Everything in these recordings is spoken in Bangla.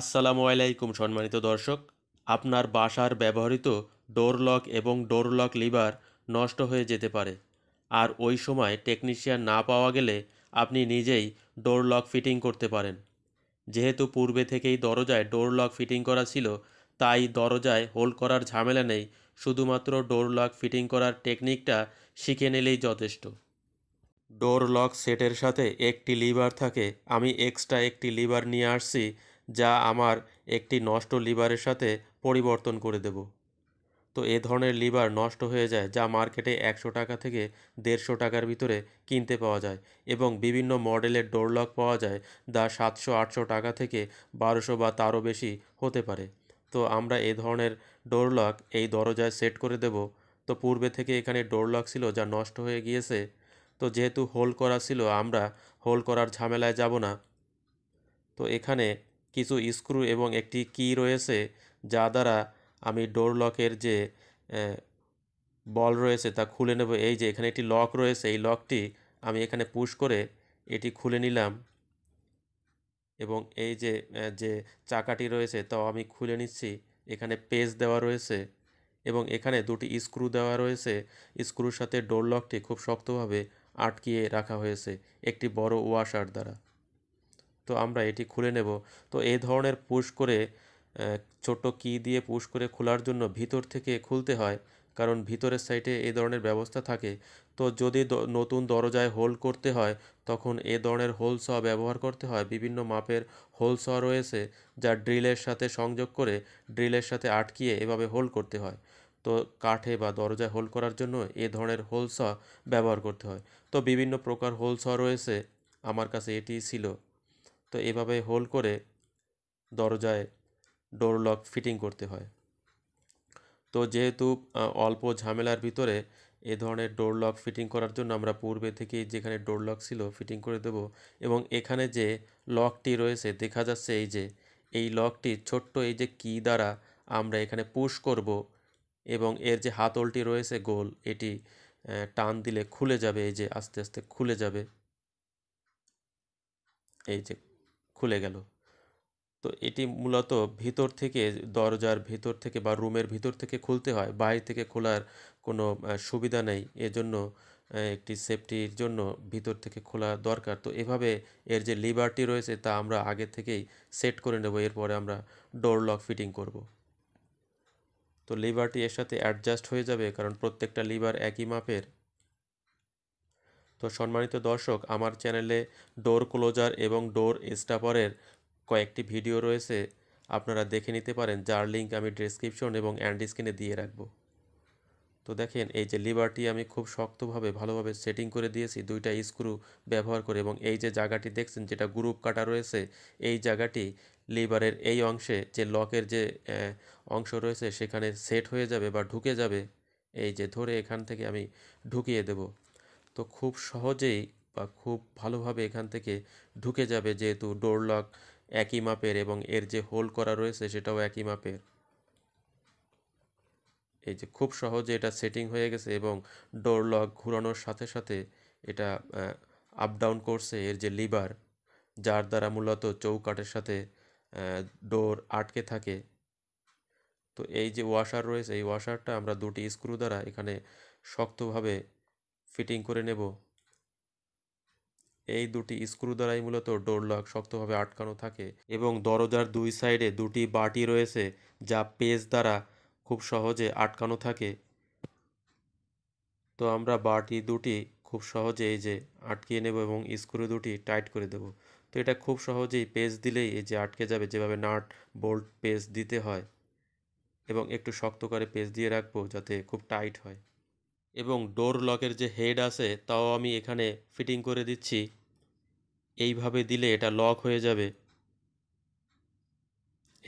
আসসালামু আলাইকুম সম্মানিত দর্শক আপনার বাসার ব্যবহৃত ডোর লক এবং ডোর লক লিভার নষ্ট হয়ে যেতে পারে আর ওই সময় টেকনিশিয়ান না পাওয়া গেলে আপনি নিজেই ডোর লক ফিটিং করতে পারেন যেহেতু পূর্বে থেকেই দরজায় ডোর লক ফিটিং করা ছিল তাই দরজায় হোল্ড করার ঝামেলা নেই শুধুমাত্র ডোর লক ফিটিং করার টেকনিকটা শিখে নিলেই যথেষ্ট ডোর লক সেটের সাথে একটি লিভার থাকে আমি এক্সট্রা একটি লিভার নিয়ে আসছি যা আমার একটি নষ্ট লিভারের সাথে পরিবর্তন করে দেব তো এ ধরনের লিভার নষ্ট হয়ে যায় যা মার্কেটে একশো টাকা থেকে দেড়শো টাকার ভিতরে কিনতে পাওয়া যায় এবং বিভিন্ন মডেলের ডোরলক পাওয়া যায় যা সাতশো আটশো টাকা থেকে বারোশো বা তারও বেশি হতে পারে তো আমরা এ ধরনের ডোরলক এই দরজায় সেট করে দেব তো পূর্বে থেকে এখানে ডোরলক ছিল যা নষ্ট হয়ে গিয়েছে তো যেহেতু হোল করা ছিল আমরা হোল করার ঝামেলায় যাব না তো এখানে কিছু স্ক্রু এবং একটি কি রয়েছে যা দ্বারা আমি ডোর লকের যে বল রয়েছে তা খুলে নেব এই যে এখানে একটি লক রয়েছে এই লকটি আমি এখানে পুশ করে এটি খুলে নিলাম এবং এই যে যে চাকাটি রয়েছে তাও আমি খুলে নিচ্ছি এখানে পেজ দেওয়া রয়েছে এবং এখানে দুটি স্ক্রু দেওয়া রয়েছে স্ক্রুর সাথে ডোর লকটি খুব শক্তভাবে আটকিয়ে রাখা হয়েছে একটি বড় ওয়াশার দ্বারা তো আমরা এটি খুলে নেব তো এই ধরনের পুশ করে ছোট কি দিয়ে পুশ করে খোলার জন্য ভিতর থেকে খুলতে হয় কারণ ভিতরের সাইডে এই ধরনের ব্যবস্থা থাকে তো যদি নতুন দরজায় হোল করতে হয় তখন এ ধরনের হোল সহ ব্যবহার করতে হয় বিভিন্ন মাপের হোল সহ রয়েছে যা ড্রিলের সাথে সংযোগ করে ড্রিলের সাথে আটকিয়ে এভাবে হোল করতে হয় তো কাঠে বা দরজায় হোল করার জন্য এ ধরনের হোল সহ ব্যবহার করতে হয় তো বিভিন্ন প্রকার হোল সহ রয়েছে আমার কাছে এটি ছিল তো এভাবে হোল করে দরজায় ডোর লক ফিটিং করতে হয় তো যেহেতু অল্প ঝামেলার ভিতরে এ ধরনের ডোর লক ফিটিং করার জন্য আমরা পূর্বে থেকেই যেখানে ডোর লক ছিল ফিটিং করে দেব এবং এখানে যে লকটি রয়েছে দেখা যাচ্ছে এই যে এই লকটি ছোট্ট এই যে কি দ্বারা আমরা এখানে পুশ করব এবং এর যে হাতলটি রয়েছে গোল এটি টান দিলে খুলে যাবে এই যে আস্তে আস্তে খুলে যাবে এই যে খুলে গেল তো এটি মূলত ভিতর থেকে দরজার ভিতর থেকে বা রুমের ভিতর থেকে খুলতে হয় বাইরে থেকে খোলার কোনো সুবিধা নেই এজন্য একটি সেফটির জন্য ভিতর থেকে খোলা দরকার তো এভাবে এর যে লিবার্টি রয়েছে তা আমরা আগে থেকেই সেট করে নেব এরপরে আমরা ডোর লক ফিটিং করব তো লিভারটি এর সাথে অ্যাডজাস্ট হয়ে যাবে কারণ প্রত্যেকটা লিভার একই মাপের তো সম্মানিত দর্শক আমার চ্যানেলে ডোর ক্লোজার এবং ডোর স্টাপারের কয়েকটি ভিডিও রয়েছে আপনারা দেখে নিতে পারেন যার লিঙ্ক আমি ডিসক্রিপশন এবং অ্যান্ড স্ক্রিনে দিয়ে রাখবো তো দেখেন এই যে লিবারটি আমি খুব শক্তভাবে ভালোভাবে সেটিং করে দিয়েছি দুইটা স্ক্রু ব্যবহার করে এবং এই যে জায়গাটি দেখছেন যেটা গ্রুপ কাটা রয়েছে এই জায়গাটি লিভারের এই অংশে যে লকের যে অংশ রয়েছে সেখানে সেট হয়ে যাবে বা ঢুকে যাবে এই যে ধরে এখান থেকে আমি ঢুকিয়ে দেব তো খুব সহজেই বা খুব ভালোভাবে এখান থেকে ঢুকে যাবে যেহেতু ডোর লক একই মাপের এবং এর যে হোল করা রয়েছে সেটাও একই মাপের এই যে খুব সহজে এটা সেটিং হয়ে গেছে এবং ডোর লক ঘুরানোর সাথে সাথে এটা আপ ডাউন করছে এর যে লিভার যার দ্বারা মূলত চৌকাঠের সাথে ডোর আটকে থাকে তো এই যে ওয়াশার রয়েছে এই ওয়াশারটা আমরা দুটি স্ক্রু দ্বারা এখানে শক্তভাবে ফিটিং করে নেব এই দুটি স্ক্রু দ্বারাই মূলত ডোর লক শক্তভাবে আটকানো থাকে এবং দরজার দুই সাইডে দুটি বাটি রয়েছে যা পেজ দ্বারা খুব সহজে আটকানো থাকে তো আমরা বাটি দুটি খুব সহজে এই যে আটকিয়ে নেব এবং স্ক্রু দুটি টাইট করে দেব তো এটা খুব সহজেই পেজ দিলেই এই যে আটকে যাবে যেভাবে নাট বোল্ট পেজ দিতে হয় এবং একটু শক্ত করে পেজ দিয়ে রাখবো যাতে খুব টাইট হয় এবং ডোর লকের যে হেড আছে তাও আমি এখানে ফিটিং করে দিচ্ছি এইভাবে দিলে এটা লক হয়ে যাবে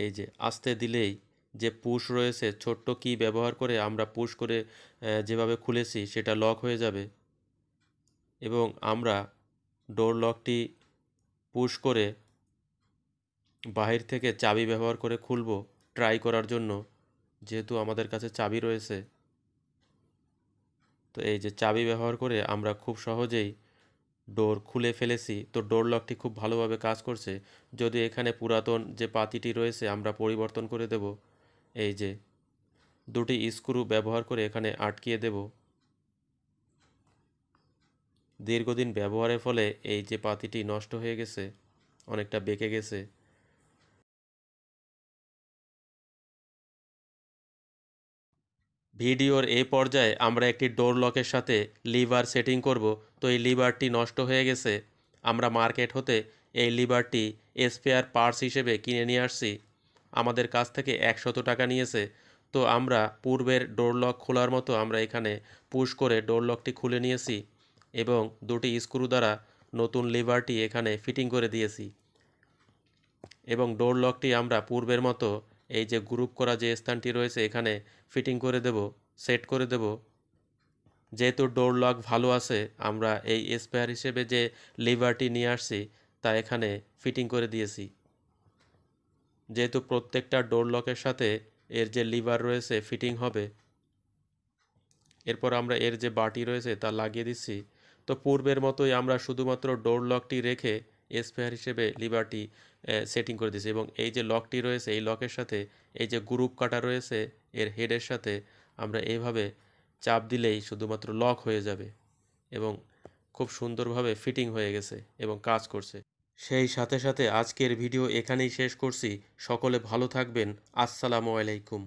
এই যে আস্তে দিলেই যে পুশ রয়েছে ছোট্ট কি ব্যবহার করে আমরা পুশ করে যেভাবে খুলেছি সেটা লক হয়ে যাবে এবং আমরা ডোর লকটি পুশ করে বাহির থেকে চাবি ব্যবহার করে খুলব ট্রাই করার জন্য যেহেতু আমাদের কাছে চাবি রয়েছে তো এই যে চাবি ব্যবহার করে আমরা খুব সহজেই ডোর খুলে ফেলেছি তো ডোর লকটি খুব ভালোভাবে কাজ করছে যদি এখানে পুরাতন যে পাতিটি রয়েছে আমরা পরিবর্তন করে দেব এই যে দুটি স্ক্রু ব্যবহার করে এখানে আটকিয়ে দেব দীর্ঘদিন ব্যবহারের ফলে এই যে পাতিটি নষ্ট হয়ে গেছে অনেকটা বেঁকে গেছে ভিডিওর এই পর্যায়ে আমরা একটি ডোর লকের সাথে লিভার সেটিং করব তো এই লিভারটি নষ্ট হয়ে গেছে আমরা মার্কেট হতে এই লিভারটি স্পেয়ার পার্টস হিসেবে কিনে নিয়ে আসছি আমাদের কাছ থেকে একশত টাকা নিয়েছে তো আমরা পূর্বের ডোর লক খোলার মতো আমরা এখানে পুশ করে ডোর লকটি খুলে নিয়েছি এবং দুটি স্ক্রু দ্বারা নতুন লিভারটি এখানে ফিটিং করে দিয়েছি এবং ডোর লকটি আমরা পূর্বের মতো এই যে গ্রুপ করা যে স্থানটি রয়েছে এখানে ফিটিং করে দেব সেট করে দেব যেহেতু ডোর লক ভালো আছে আমরা এই স্পেয়ার হিসেবে যে লিভারটি নিয়ে আসছি তা এখানে ফিটিং করে দিয়েছি যেহেতু প্রত্যেকটা ডোর লকের সাথে এর যে লিভার রয়েছে ফিটিং হবে এরপর আমরা এর যে বাটি রয়েছে তা লাগিয়ে দিচ্ছি তো পূর্বের মতোই আমরা শুধুমাত্র ডোর লকটি রেখে স্পেয়ার হিসেবে লিভারটি সেটিং করে দিয়েছি এবং এই যে লকটি রয়েছে এই লকের সাথে এই যে গ্রুপ কাটা রয়েছে এর হেডের সাথে আমরা এইভাবে চাপ দিলেই শুধুমাত্র লক হয়ে যাবে এবং খুব সুন্দরভাবে ফিটিং হয়ে গেছে এবং কাজ করছে সেই সাথে সাথে আজকের ভিডিও এখানেই শেষ করছি সকলে ভালো থাকবেন আসসালামু আলাইকুম